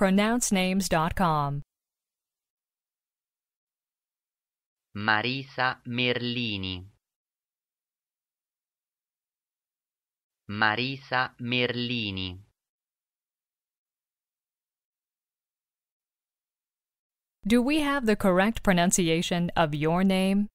pronouncenames.com. Marisa Merlini Marisa Merlini Do we have the correct pronunciation of your name?